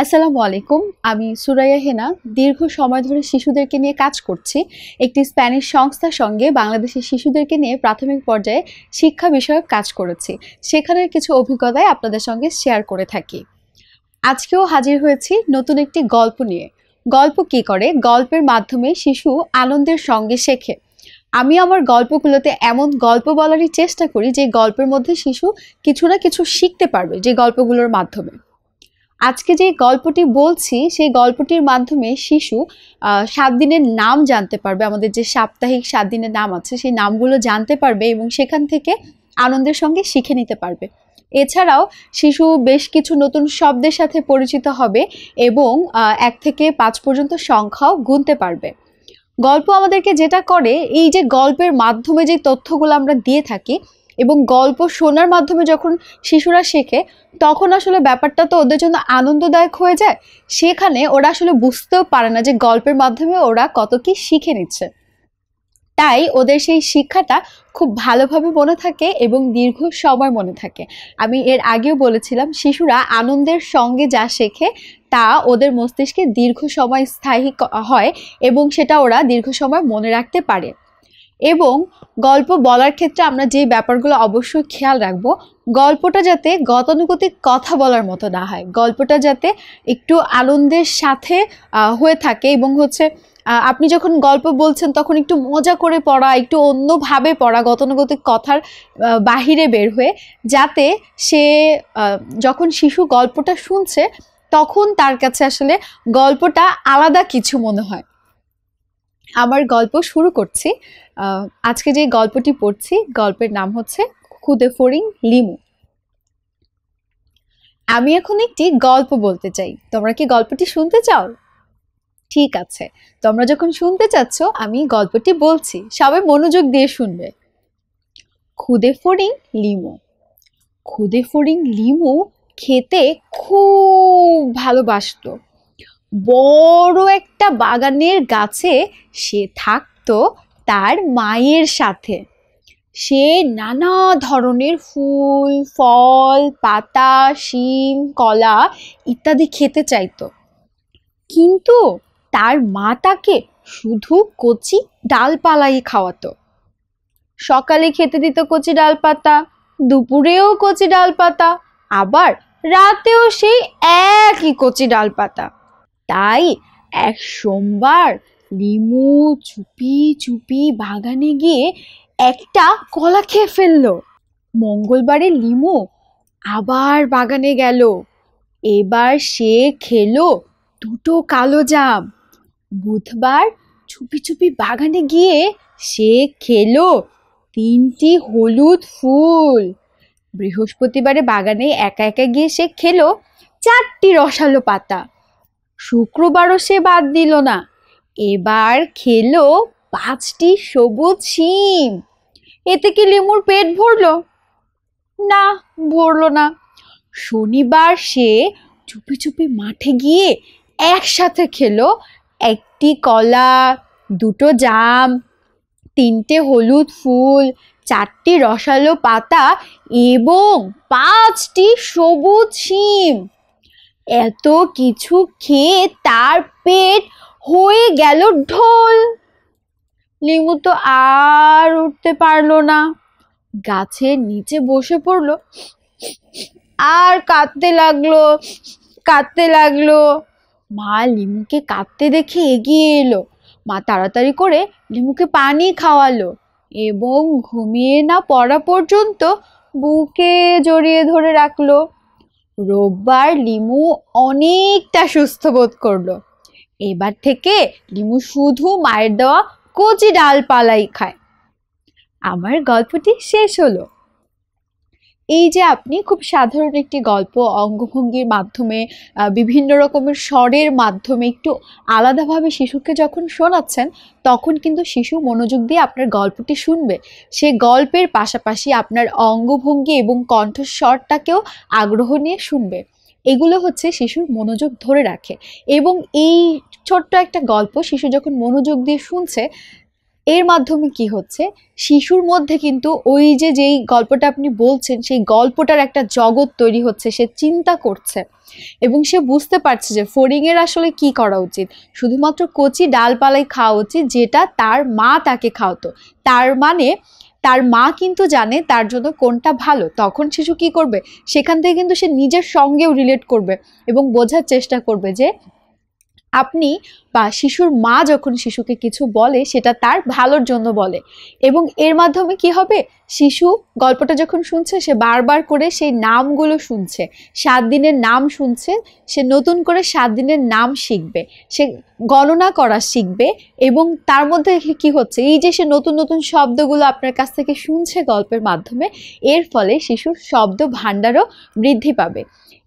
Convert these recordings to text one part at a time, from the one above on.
আসসালামু আলাইকুম আমি সুরাইয়া হেনা দীর্ঘ সময় ধরে শিশুদেরকে নিয়ে কাজ করছি একটি স্প্যানিশ সংস্থার সঙ্গে বাংলাদেশের শিশুদেরকে নিয়ে প্রাথমিক পর্যায়ে শিক্ষা বিষয়ক কাজ করেছি সেখানের কিছু অভিজ্ঞতায় আপনাদের সঙ্গে শেয়ার করে থাকি আজকেও হাজির হয়েছি নতুন একটি গল্প নিয়ে গল্প কি করে গল্পের মাধ্যমে শিশু আনন্দের সঙ্গে শেখে আমি আমার গল্পগুলোতে এমন গল্প বলারই চেষ্টা করি যে গল্পের মধ্যে শিশু কিছু না কিছু শিখতে পারবে যে গল্পগুলোর মাধ্যমে আজকে যে গল্পটি বলছি সেই গল্পটির মাধ্যমে শিশু সাত দিনের নাম জানতে পারবে আমাদের যে সাপ্তাহিক সাত দিনের নাম আছে সেই নামগুলো জানতে পারবে এবং সেখান থেকে আনন্দের সঙ্গে শিখে নিতে পারবে এছাড়াও শিশু বেশ কিছু নতুন শব্দের সাথে পরিচিত হবে এবং এক থেকে পাঁচ পর্যন্ত সংখ্যাও গুনতে পারবে গল্প আমাদেরকে যেটা করে এই যে গল্পের মাধ্যমে যে তথ্যগুলো আমরা দিয়ে থাকি এবং গল্প শোনার মাধ্যমে যখন শিশুরা শেখে তখন আসলে ব্যাপারটা তো ওদের জন্য আনন্দদায়ক হয়ে যায় সেখানে ওরা আসলে বুঝতেও পারে না যে গল্পের মাধ্যমে ওরা কত কি শিখে নিচ্ছে তাই ওদের সেই শিক্ষাটা খুব ভালোভাবে মনে থাকে এবং দীর্ঘ সময় মনে থাকে আমি এর আগেও বলেছিলাম শিশুরা আনন্দের সঙ্গে যা শেখে তা ওদের মস্তিষ্কে দীর্ঘ সময় স্থায়ী হয় এবং সেটা ওরা দীর্ঘ সময় মনে রাখতে পারে এবং গল্প বলার ক্ষেত্রে আমরা যে ব্যাপারগুলো অবশ্যই খেয়াল রাখব গল্পটা যাতে গতানুগতিক কথা বলার মতো না হয় গল্পটা যাতে একটু আনন্দের সাথে হয়ে থাকে এবং হচ্ছে আপনি যখন গল্প বলছেন তখন একটু মজা করে পড়া একটু অন্যভাবে পড়া গতানুগতিক কথার বাহিরে বের হয়ে যাতে সে যখন শিশু গল্পটা শুনছে তখন তার কাছে আসলে গল্পটা আলাদা কিছু মনে হয় আমার গল্প শুরু করছি আজকে যে গল্পটি পড়ছি গল্পের নাম হচ্ছে খুদে ফরিং লিমু আমি এখন একটি গল্প বলতে চাই তোমরা কি গল্পটি শুনতে চাও ঠিক আছে তোমরা যখন শুনতে চাচ্ছ আমি গল্পটি বলছি সবাই মনোযোগ দিয়ে শুনবে খুদে ফড়িং লিমু খুদে ফড়িং লিমু খেতে খুব ভালোবাসত বড় একটা বাগানের গাছে সে থাকতো তার মায়ের সাথে সে নানা ধরনের ফুল ফল পাতা শিম কলা ইত্যাদি খেতে চাইতো কিন্তু তার মা তাকে শুধু কচি ডালপালাই খাওয়াতো সকালে খেতে দিত কচি ডালপাতা দুপুরেও কচি ডাল পাতা আবার রাতেও সেই একই কচি ডাল পাতা তাই এক সোমবার লিমু চুপি চুপি বাগানে গিয়ে একটা কলা খেয়ে ফেলল মঙ্গলবারে লিমু আবার বাগানে গেল এবার সে খেলো দুটো কালো জাম বুধবার ছুপি ছুপি বাগানে গিয়ে সে খেলো তিনটি হলুদ ফুল বৃহস্পতিবারে বাগানে একা একা গিয়ে সে খেলো চারটি রসালো পাতা শুক্রবারও সে বাদ দিল না এবার খেলো পাঁচটি সবুজ শিম এতে কি লেমুর পেট ভরলো না ভরলো না শনিবার সে চুপি চুপি মাঠে গিয়ে একসাথে খেলো একটি কলা দুটো জাম তিনটে হলুদ ফুল চারটি রসালো পাতা এবং পাঁচটি সবুজ শিম এত কিছু খেয়ে তার পেট হয়ে গেল ঢোল লিমু তো আর উঠতে পারল না গাছের নিচে বসে পড়লো আর কাঁদতে লাগলো কাঁদতে লাগলো মা লিমুকে কাঁদতে দেখে এগিয়ে এলো মা তাড়াতাড়ি করে লিমুকে পানি খাওয়ালো এবং ঘুমিয়ে না পড়া পর্যন্ত বুকে জড়িয়ে ধরে রাখলো রোববার লিমু অনেকটা সুস্থ বোধ করলো এবার থেকে লিমু শুধু মায়ের দেওয়া কচি ডাল পালাই খায় আমার গল্পটি শেষ হলো এই যে আপনি খুব সাধারণ একটি গল্প অঙ্গভঙ্গির মাধ্যমে বিভিন্ন রকমের স্বরের মাধ্যমে একটু আলাদাভাবে শিশুকে যখন শোনাচ্ছেন তখন কিন্তু শিশু মনোযোগ দিয়ে আপনার গল্পটি শুনবে সে গল্পের পাশাপাশি আপনার অঙ্গভঙ্গি এবং কণ্ঠস্বরটাকেও আগ্রহ নিয়ে শুনবে এগুলো হচ্ছে শিশুর মনোযোগ ধরে রাখে এবং এই ছোট্ট একটা গল্প শিশু যখন মনোযোগ দিয়ে শুনছে এর মাধ্যমে কি হচ্ছে শিশুর মধ্যে কিন্তু ওই যে যেই গল্পটা আপনি বলছেন সেই গল্পটার একটা জগৎ তৈরি হচ্ছে সে চিন্তা করছে এবং সে বুঝতে পারছে যে ফড়িংয়ের আসলে কি করা উচিত শুধুমাত্র কচি ডালপালাই খাওয়া উচিত যেটা তার মা তাকে খাওয়াতো তার মানে তার মা কিন্তু জানে তার জন্য কোনটা ভালো তখন শিশু কি করবে সেখান থেকে কিন্তু সে নিজের সঙ্গেও রিলেট করবে এবং বোঝার চেষ্টা করবে যে আপনি বা শিশুর মা যখন শিশুকে কিছু বলে সেটা তার ভালোর জন্য বলে এবং এর মাধ্যমে কি হবে শিশু গল্পটা যখন শুনছে সে বারবার করে সেই নামগুলো শুনছে সাত দিনের নাম শুনছে সে নতুন করে সাত দিনের নাম শিখবে সে গণনা করা শিখবে এবং তার মধ্যে কি হচ্ছে এই যে সে নতুন নতুন শব্দগুলো আপনার কাছ থেকে শুনছে গল্পের মাধ্যমে এর ফলে শিশুর শব্দ ভাণ্ডারও বৃদ্ধি পাবে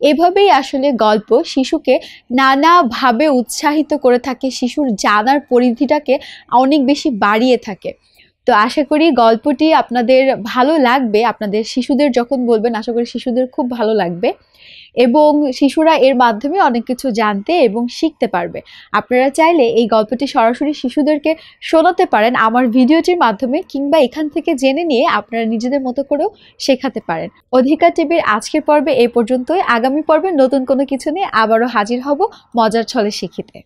এভাবেই আসলে গল্প শিশুকে নানাভাবে উৎসাহিত করে থাকে থাকে শিশুর জানার পরিধিটাকে অনেক বেশি বাড়িয়ে থাকে তো আশা করি গল্পটি আপনাদের ভালো লাগবে আপনাদের শিশুদের যখন বলবেন আশা করি শিশুদের খুব ভালো লাগবে এবং শিশুরা এর মাধ্যমে অনেক কিছু জানতে এবং শিখতে পারবে আপনারা চাইলে এই গল্পটি সরাসরি শিশুদেরকে শোনাতে পারেন আমার ভিডিওটির মাধ্যমে কিংবা এখান থেকে জেনে নিয়ে আপনারা নিজেদের মতো করেও শেখাতে পারেন অধিকার টিভির আজকের পর্বে এ পর্যন্তই আগামী পর্বে নতুন কোনো কিছু নিয়ে আবারও হাজির হব মজার ছলে শিখিতে